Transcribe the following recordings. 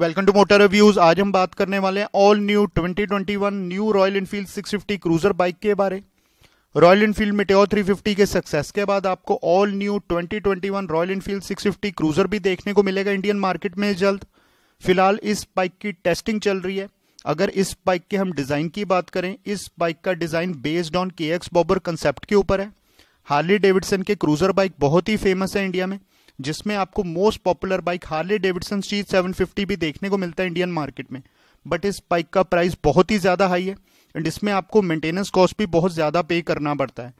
welcome to motor reviews आज हम बात करने वाले हैं all new 2021 new Royal Enfield 650 cruiser bike के बारे रॉयल इनफील्ड मिटेओ 350 के सक्सेस के बाद आपको all new 2021 Royal Enfield 650 cruiser भी देखने को मिलेगा इंडियन मार्केट में जल्द फिलहाल इस बाइक की टेस्टिंग चल रही है अगर इस बाइक के हम डिज़ाइन की बात करें इस बाइक का design based on K X bobber concept के ऊपर है हार्ली डेविडसन के क्रूजर बाइक बहुत ही फेमस है इंडिया में जिसमें आपको most popular bike Harley Davidson C fifty भी देखने को मिलता है इंडियन मार्केट में बट इस बाइक का प्राइस बहुत ही ज़्यादा हाई है एंड इसमें आपको मेंटेनेंस कॉस्ट भी बहुत ज़्यादा पे करना पड़ता है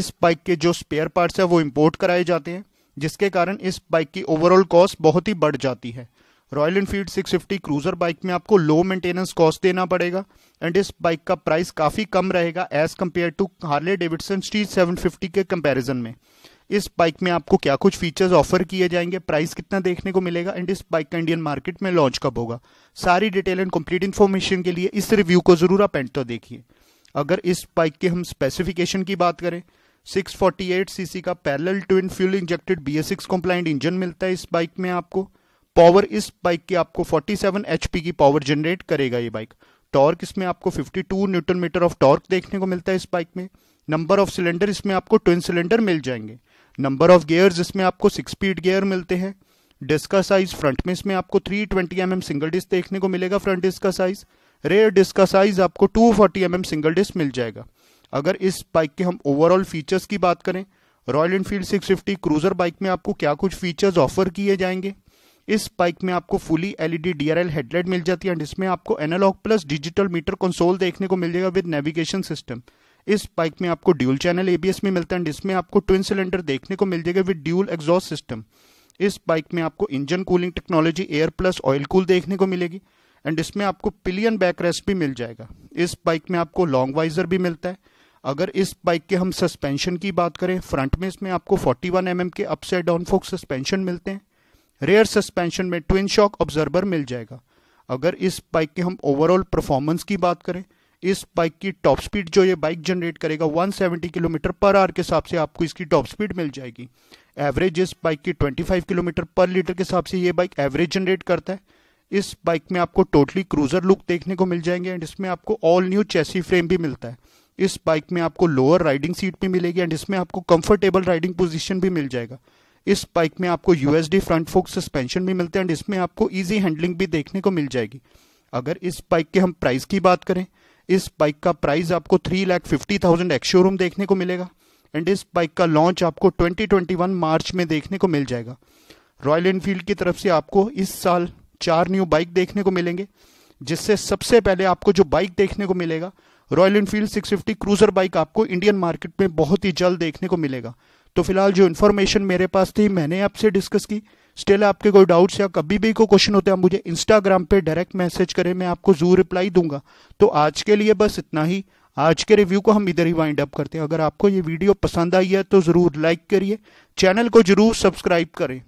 इस बाइक के जो स्पेयर पार्ट्स है वो इम्पोर्ट कराए जाते हैं जिसके कारण इस बाइक की ओवरऑल कॉस्ट बहुत ही बढ़ जाती है रॉयल इनफील्ड 650 क्रूजर बाइक में आपको लो मेंटेनेंस कॉस्ट देना पड़ेगा एंड इस बाइक का प्राइस काफ़ी कम रहेगा as compare to Harley Davidson street 750 के कंपैरिजन में इस बाइक में आपको क्या कुछ फीचर्स ऑफर किए जाएंगे प्राइस कितना देखने को मिलेगा एंड इस बाइक का इंडियन मार्केट में लॉन्च कब होगा सारी डिटेल एंड कंप्लीट इन्फॉर्मेशन के लिए इस रिव्यू को ज़रूर आप एंड तो देखिए अगर इस बाइक के हम स्पेसिफिकेशन की बात करें 648 सीसी का parallel twin fuel injected B S compliant engine मिलता है इस बाइक में आपको पावर इस बाइक की आपको 47 एचपी की पावर जनरेट करेगा ये बाइक टॉर्क इसमें आपको 52 न्यूटन मीटर ऑफ टॉर्क देखने को मिलता है इस बाइक में नंबर ऑफ सिलेंडर इसमें आपको ट्विन सिलेंडर मिल जाएंगे नंबर ऑफ गेयर इसमें आपको सिक्स स्पीड गेयर मिलते हैं डिस्क का साइज फ्रंट में इसमें आपको 320 ट्वेंटी mm सिंगल डिस्क देखने को मिलेगा फ्रंट डिस्क का साइज रेयर डिस्क का साइज आपको 240 फोर्टी mm सिंगल डिस्क मिल जाएगा अगर इस बाइक के हम ओवरऑल फीचर्स की बात करें रॉयल इनफील्ड 650 क्रूजर बाइक में आपको क्या कुछ फीचर्स ऑफर किए जाएंगे इस बाइक में आपको फुली एलईडी डीआरएल हेडलाइट मिल जाती है एंड इसमें आपको analog plus digital meter console देखने को मिल जाएगा विद नेविगेशन सिस्टम इस बाइक में आपको ड्यूल चैनल एबीएस में मिलता है एंड इसमें आपको ट्विन सिलेंडर देखने को मिल जाएगा विद ड्यूल एग्जॉस्ट सिस्टम इस बाइक में आपको engine cooling technology air plus oil cool देखने को मिलेगी एंड इसमें आपको पिलियन बैक रेस्ट भी मिल जाएगा इस बाइक में आपको लॉन्ग वाइजर भी मिलता है अगर इस बाइक के हम सस्पेंशन की बात करें फ्रंट में इसमें आपको 41 वन mm के अपसाइड डाउन फोक सस्पेंशन मिलते हैं रेयर सस्पेंशन में ट्विन शॉक ऑब्जर्वर मिल जाएगा अगर इस बाइक के हम ओवरऑल परफॉर्मेंस की बात करें इस बाइक की टॉप स्पीड जो ये बाइक जनरेट करेगा 170 किलोमीटर पर आवर के हिसाब से आपको इसकी टॉप स्पीड मिल जाएगी एवरेज इस बाइक की 25 किलोमीटर पर लीटर के हिसाब से ये बाइक एवरेज जनरेट करता है इस बाइक में आपको टोटली क्रूजर लुक देखने को मिल जाएंगे एंड इसमें आपको ऑल न्यू चेसी फ्रेम भी मिलता है इस बाइक में आपको लोअर राइडिंग सीट भी मिलेगी एंड इसमें आपको कंफर्टेबल राइडिंग पोजीशन भी मिल जाएगा इस बाइक में आपको यूएसडी फ्रंट फोक सस्पेंशन भी मिलते हैं एंड इसमें आपको ईजी हैंडलिंग भी देखने को मिल जाएगी अगर इस बाइक के हम प्राइस की बात करें इस बाइक का प्राइस आपको three lakh fifty thousand ex showroom देखने को मिलेगा एंड इस बाइक का लॉन्च आपको 2021 मार्च में देखने को मिल जाएगा रॉयल एनफील्ड की तरफ से आपको इस साल चार न्यू बाइक देखने को मिलेंगे जिससे सबसे पहले आपको जो बाइक देखने को मिलेगा रॉयल एनफील्ड 650 क्रूजर बाइक आपको इंडियन मार्केट में बहुत ही जल्द देखने को मिलेगा तो फिलहाल जो इन्फॉर्मेशन मेरे पास थी मैंने आपसे डिस्कस की स्टिल आपके कोई डाउट्स या कभी भी कोई क्वेश्चन होते हैं आप मुझे इंस्टाग्राम पे डायरेक्ट मैसेज करें मैं आपको जरूर रिप्लाई दूंगा तो आज के लिए बस इतना ही आज के रिव्यू को हम इधर ही वाइंड अप करते हैं अगर आपको ये वीडियो पसंद आई है तो ज़रूर लाइक करिए चैनल को ज़रूर सब्सक्राइब करें